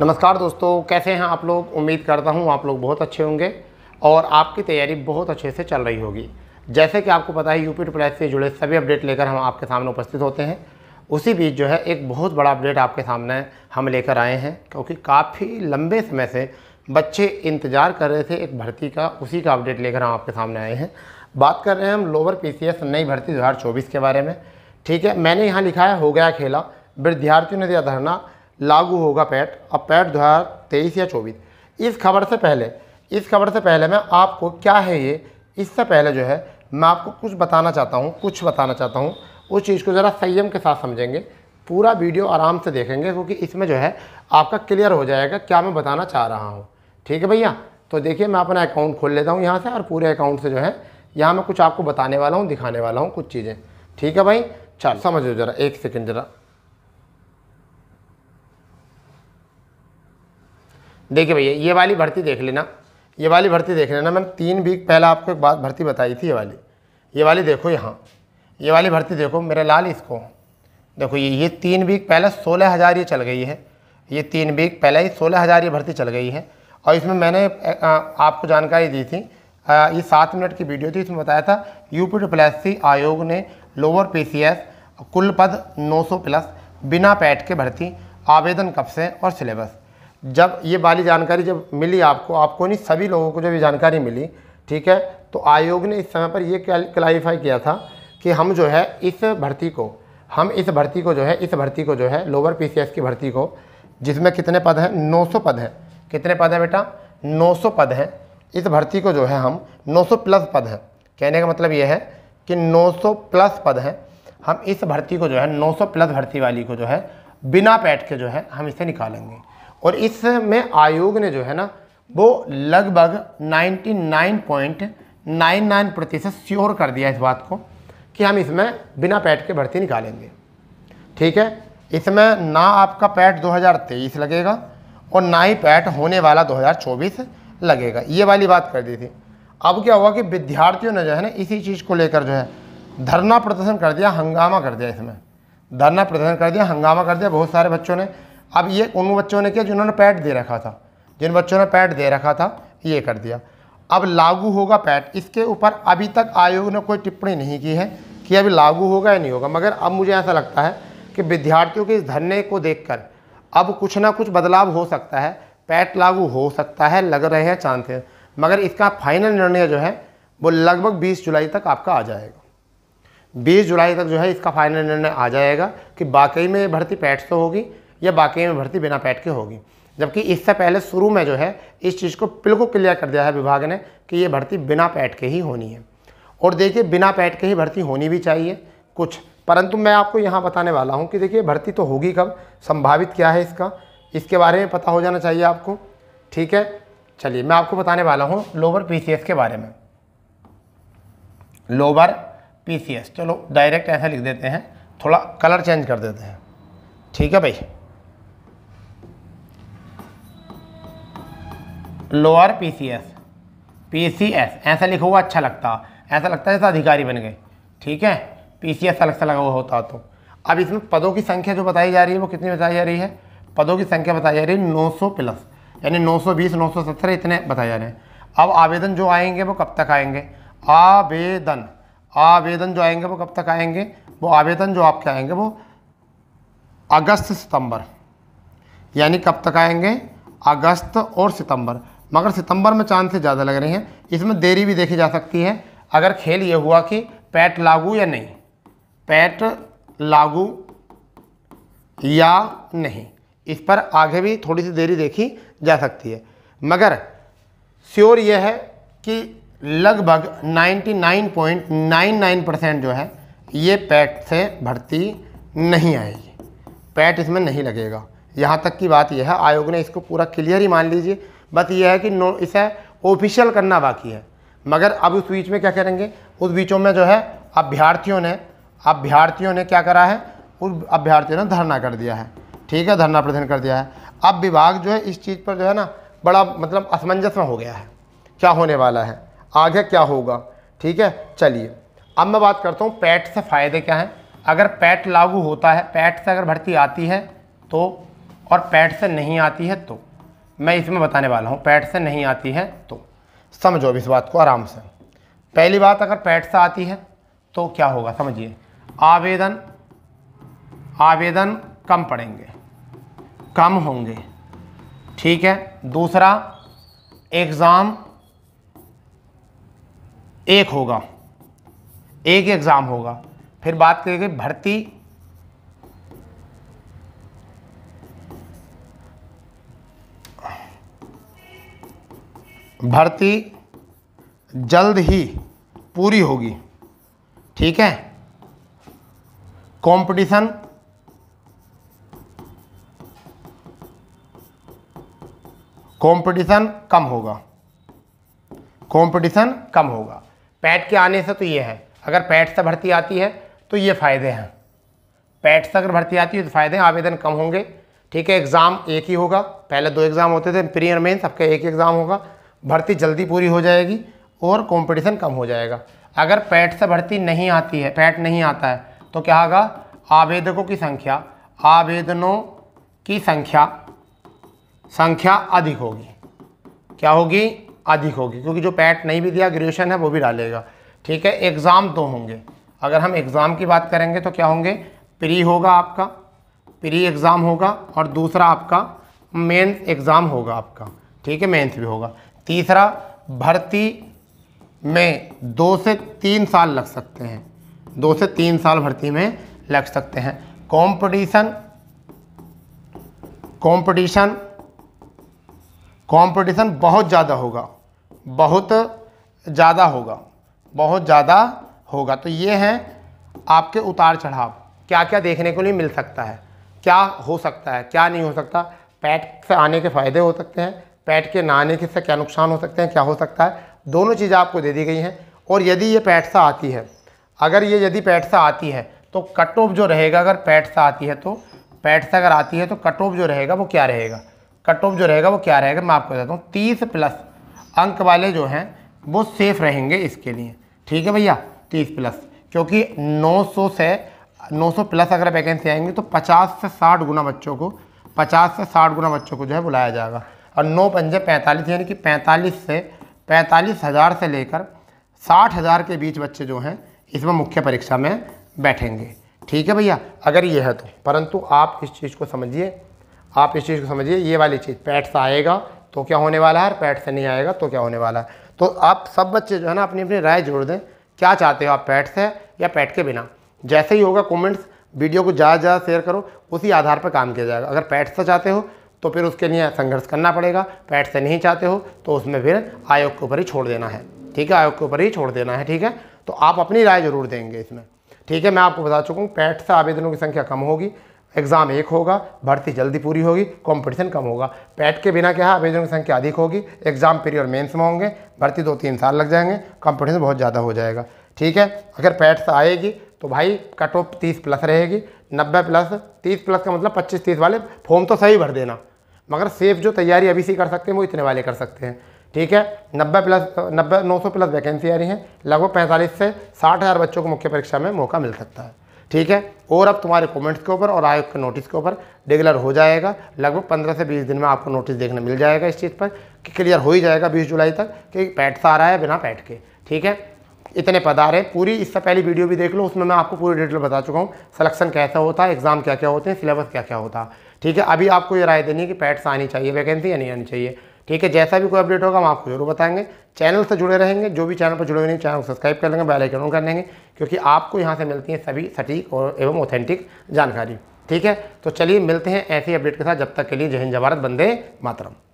नमस्कार दोस्तों कैसे हैं आप लोग उम्मीद करता हूँ आप लोग बहुत अच्छे होंगे और आपकी तैयारी बहुत अच्छे से चल रही होगी जैसे कि आपको पता है यूपी ट्रिपल से जुड़े सभी अपडेट लेकर हम आपके सामने उपस्थित होते हैं उसी बीच जो है एक बहुत बड़ा अपडेट आपके सामने हम लेकर आए हैं क्योंकि काफ़ी लंबे समय से बच्चे इंतज़ार कर रहे थे एक भर्ती का उसी का अपडेट लेकर हम आपके सामने आए हैं बात कर रहे हैं हम लोअर एस नई भर्ती चौबीस के बारे में ठीक है मैंने यहाँ लिखा है हो गया खेला विद्यार्थियों ने दिया धरना लागू होगा पैट अब पैट दो हज़ार तेईस या चौबीस इस खबर से पहले इस खबर से पहले मैं आपको क्या है ये इससे पहले जो है मैं आपको कुछ बताना चाहता हूँ कुछ बताना चाहता हूँ उस चीज़ को ज़रा संयम के साथ समझेंगे पूरा वीडियो आराम से देखेंगे क्योंकि इसमें जो है आपका क्लियर हो जाएगा क्या मैं बताना चाह रहा हूँ ठीक है भैया तो देखिए मैं अपना अकाउंट खोल लेता हूँ यहाँ से और पूरे अकाउंट से जो है यहाँ मैं कुछ आपको बताने वाला हूँ दिखाने वाला हूँ कुछ चीज़ें ठीक है भाई चल समझो ज़रा एक सेकेंड ज़रा देखिए भैया ये वाली भर्ती देख लेना ये वाली भर्ती देख लेना मैंने तीन वीक पहले आपको एक बात भर्ती बताई थी ये वाली ये वाली देखो यहाँ ये वाली भर्ती देखो मेरा लाल इसको देखो ये ये तीन वीक पहले सोलह हज़ार ये चल गई है ये तीन वीक पहले ही सोलह हज़ार ये भर्ती चल गई है और इसमें मैंने आपको जानकारी दी थी ये सात मिनट की वीडियो थी इसमें बताया था यूपी सी आयोग ने लोअर एस कुल पद सौ प्लस बिना पैट के भर्ती आवेदन कब से और सिलेबस जब ये वाली जानकारी जब मिली आपको आपको नहीं सभी लोगों को जब ये जानकारी मिली ठीक है तो आयोग ने इस समय पर ये क्लैरिफाई किया था कि हम जो है इस भर्ती को हम इस भर्ती को जो है इस भर्ती को जो है लोअर पीसीएस की भर्ती को जिसमें कितने पद हैं 900 पद हैं कितने पद हैं बेटा 900 पद हैं इस भर्ती को जो है हम 900 प्लस पद हैं कहने का मतलब ये है कि 900 प्लस पद हैं हम इस भर्ती को जो है 900 प्लस भर्ती वाली को जो है बिना पैट के जो है हम इसे निकालेंगे और इसमें आयोग ने जो है ना वो लगभग 99.99 प्रतिशत श्योर कर दिया इस बात को कि हम इसमें बिना पैट के भर्ती निकालेंगे ठीक है इसमें ना आपका पैट 2023 लगेगा और ना ही पैट होने वाला 2024 लगेगा ये वाली बात कर दी थी अब क्या हुआ कि विद्यार्थियों ने जो है ना इसी चीज़ को लेकर जो है धरना प्रदर्शन कर दिया हंगामा कर दिया इसमें धरना प्रदर्शन कर दिया हंगामा कर दिया बहुत सारे बच्चों ने अब ये उन बच्चों ने किया जिन्होंने पैट दे रखा था जिन बच्चों ने पैट दे रखा था ये कर दिया अब लागू होगा पैट इसके ऊपर अभी तक आयोग ने कोई टिप्पणी नहीं की है कि अभी लागू होगा या नहीं होगा मगर अब मुझे ऐसा लगता है कि विद्यार्थियों के इस धरने को देखकर अब कुछ ना कुछ बदलाव हो सकता है पैट लागू हो सकता है लग रहे हैं चांसेस मगर इसका फाइनल निर्णय जो है वो लगभग 20 जुलाई तक आपका आ जाएगा 20 जुलाई तक जो है इसका फाइनल निर्णय आ जाएगा कि वाकई में भर्ती पैट से तो होगी या बाकी में भर्ती बिना पैट के होगी जबकि इससे पहले शुरू में जो है इस चीज़ को बिल्कुल क्लियर कर दिया है विभाग ने कि ये भर्ती बिना पैट के ही होनी है और देखिए बिना पैट के ही भर्ती होनी भी चाहिए कुछ परंतु मैं आपको यहाँ बताने वाला हूँ कि देखिए भर्ती तो होगी कब संभावित क्या है इसका इसके बारे में पता हो जाना चाहिए आपको ठीक है चलिए मैं आपको बताने वाला हूँ लोअर पीसीएस के बारे में लोअर पीसीएस चलो डायरेक्ट ऐसा लिख देते हैं थोड़ा कलर चेंज कर देते हैं ठीक है भाई लोअर पीसीएस पीसीएस ऐसा लिखा हुआ अच्छा लगता ऐसा लगता है जैसे अधिकारी बन गए ठीक है पीसीएस अलग से लगा हुआ होता तो अब इसमें पदों की संख्या जो बताई जा रही है वो कितनी बताई जा रही है पदों की संख्या बताई जा रही है 900 प्लस यानी 920 970 इतने बताए जा रहे हैं अब आवेदन जो आएंगे वो कब तक आएंगे आवेदन आवेदन जो आएंगे वो कब तक आएंगे वो आवेदन जो आपके आएंगे वो अगस्त सितंबर यानी कब तक आएंगे अगस्त और सितंबर मगर सितंबर में से ज़्यादा लग रहे हैं इसमें देरी भी देखी जा सकती है अगर खेल ये हुआ कि पैट लागू या नहीं पैट लागू या नहीं इस पर आगे भी थोड़ी सी देरी देखी जा सकती है मगर श्योर यह है कि लगभग 99.99 परसेंट जो है ये पैट से भर्ती नहीं आएगी पैट इसमें नहीं लगेगा यहाँ तक की बात यह है आयोग ने इसको पूरा क्लियर ही मान लीजिए बस ये है कि नो इसे ऑफिशियल करना बाकी है मगर अब उस बीच में क्या करेंगे उस बीचों में जो है अभ्यार्थियों ने अभ्यार्थियों ने क्या करा है उन अभ्यार्थियों ने धरना कर दिया है ठीक है धरना प्रदर्शन कर दिया है अब विभाग जो है इस चीज़ पर जो है ना बड़ा मतलब असमंजस में हो गया है क्या होने वाला है आगे क्या होगा ठीक है चलिए अब मैं बात करता हूँ पैट से फ़ायदे क्या हैं अगर पैट लागू होता है पैट से अगर भर्ती आती है तो और पैट से नहीं आती है तो मैं इसमें बताने वाला हूँ पैट से नहीं आती है तो समझो अब इस बात को आराम से पहली बात अगर पैट से आती है तो क्या होगा समझिए आवेदन आवेदन कम पड़ेंगे कम होंगे ठीक है दूसरा एग्ज़ाम एक होगा एक एग्ज़ाम होगा फिर बात करेंगे भर्ती भर्ती जल्द ही पूरी होगी ठीक है कंपटीशन कंपटीशन कम होगा कंपटीशन कम होगा पैट के आने से तो ये है अगर पैट से भर्ती आती है तो ये फ़ायदे हैं पैट से अगर भर्ती आती है तो फ़ायदे हैं आवेदन कम होंगे ठीक है एग्ज़ाम एक ही होगा पहले दो एग्ज़ाम होते थे प्रीयर मेन्स सबका एक ही एग्ज़ाम होगा भर्ती जल्दी पूरी हो जाएगी और कंपटीशन कम हो जाएगा अगर पैट से भर्ती नहीं आती है पैट नहीं आता है तो क्या होगा आवेदकों की संख्या आवेदनों की संख्या संख्या अधिक होगी क्या होगी अधिक होगी क्योंकि जो पैट नहीं भी दिया ग्रेजुएशन है वो भी डालेगा ठीक है एग्ज़ाम दो तो होंगे अगर हम एग्ज़ाम की बात करेंगे तो क्या होंगे प्री होगा आपका प्री एग्ज़ाम होगा और दूसरा आपका मेन्थ एग्ज़ाम होगा आपका ठीक है मेंस भी होगा तीसरा भर्ती में दो से तीन साल लग सकते हैं दो से तीन साल भर्ती में लग सकते हैं कंपटीशन कंपटीशन कंपटीशन बहुत ज़्यादा होगा बहुत ज़्यादा होगा बहुत ज़्यादा होगा तो ये हैं आपके उतार चढ़ाव क्या क्या देखने को नहीं मिल सकता है क्या हो सकता है क्या नहीं हो सकता पैट से आने के फ़ायदे हो सकते हैं पैट के नहाने के से क्या नुकसान हो सकते हैं क्या हो सकता है दोनों चीज़ें आपको दे दी गई हैं और यदि ये पैटसा आती है अगर ये यदि पैटसा आती है तो कट ऑफ जो रहेगा अगर पैटसा आती है तो पैटसा अगर आती है तो कट ऑफ जो रहेगा वो क्या रहेगा कट ऑफ जो रहेगा वो क्या रहेगा मैं आपको बताता हूँ तीस प्लस अंक वाले जो हैं वो सेफ़ रहेंगे इसके लिए ठीक है भैया तीस प्लस क्योंकि सौ से सौ प्लस अगर वैकेंसी आएंगे तो पचास से साठ गुना बच्चों को पचास से साठ गुना बच्चों को जो है बुलाया जाएगा और नौ पंजे पैंतालीस यानी कि पैंतालीस से पैंतालीस हज़ार से लेकर साठ हज़ार के बीच बच्चे जो हैं इसमें मुख्य परीक्षा में बैठेंगे ठीक है भैया अगर ये है तो परंतु आप इस चीज़ को समझिए आप इस चीज़ को समझिए ये वाली चीज़ पैट से आएगा तो क्या होने वाला है पैट से नहीं आएगा तो क्या होने वाला है तो आप सब बच्चे जो है ना अपनी अपनी राय जोड़ दें क्या चाहते हो आप पैट से या पैट के बिना जैसे ही होगा कमेंट्स वीडियो को ज़्यादा से ज़्यादा शेयर करो उसी आधार पर काम किया जाएगा अगर पैट से चाहते हो तो फिर उसके लिए संघर्ष करना पड़ेगा पैट से नहीं चाहते हो तो उसमें फिर आयोग के ऊपर ही छोड़ देना है ठीक है आयोग के ऊपर ही छोड़ देना है ठीक है तो आप अपनी राय जरूर देंगे इसमें ठीक है मैं आपको बता चुका हूँ पैट से आवेदनों की संख्या कम होगी एग्ज़ाम एक होगा भर्ती जल्दी पूरी होगी कंपटीशन कम होगा पैट के बिना क्या है आवेदनों की संख्या अधिक होगी एग्ज़ाम पीरियड मेंस में होंगे भर्ती दो तीन साल लग जाएंगे कंपटीशन बहुत ज़्यादा हो जाएगा ठीक है अगर पैट से आएगी तो भाई कट ऑफ तीस प्लस रहेगी नब्बे प्लस तीस प्लस का मतलब पच्चीस तीस वाले फॉर्म तो सही भर देना मगर सेफ जो तैयारी अभी से कर सकते हैं वो इतने वाले कर सकते हैं ठीक है नब्बे प्लस नब्बे नौ सौ प्लस वैकेंसी आ रही हैं लगभग पैंतालीस से साठ हज़ार बच्चों को मुख्य परीक्षा में मौका मिल सकता है ठीक है और अब तुम्हारे कमेंट्स के ऊपर और आयोग के नोटिस के ऊपर रेगुलर हो जाएगा लगभग पंद्रह से बीस दिन में आपको नोटिस देखने मिल जाएगा इस चीज़ पर कि क्लियर हो ही जाएगा बीस जुलाई तक कि पैट सा आ रहा है बिना पैट के ठीक है इतने रहे हैं पूरी इससे पहले वीडियो भी देख लो उसमें मैं आपको पूरी डिटेल बता चुका हूँ सलेक्शन कैसा होता है एग्ज़ाम क्या क्या होते हैं सिलेबस क्या क्या होता है ठीक है अभी आपको ये राय देनी है कि पैट्स आनी चाहिए वैकेंसी या नहीं आनी चाहिए ठीक है जैसा भी कोई अपडेट होगा हम आपको जरूर बताएंगे चैनल से जुड़े रहेंगे जो भी चैनल पर जुड़े हुए हैं चैनल को सब्सक्राइब कर लेंगे बेल आइकन ऑन कर लेंगे क्योंकि आपको यहाँ से मिलती है सभी सटीक और एवं ऑथेंटिक जानकारी ठीक है तो चलिए मिलते हैं ही अपडेट के साथ जब तक के लिए जय हिंद जवारत बंदे मातरम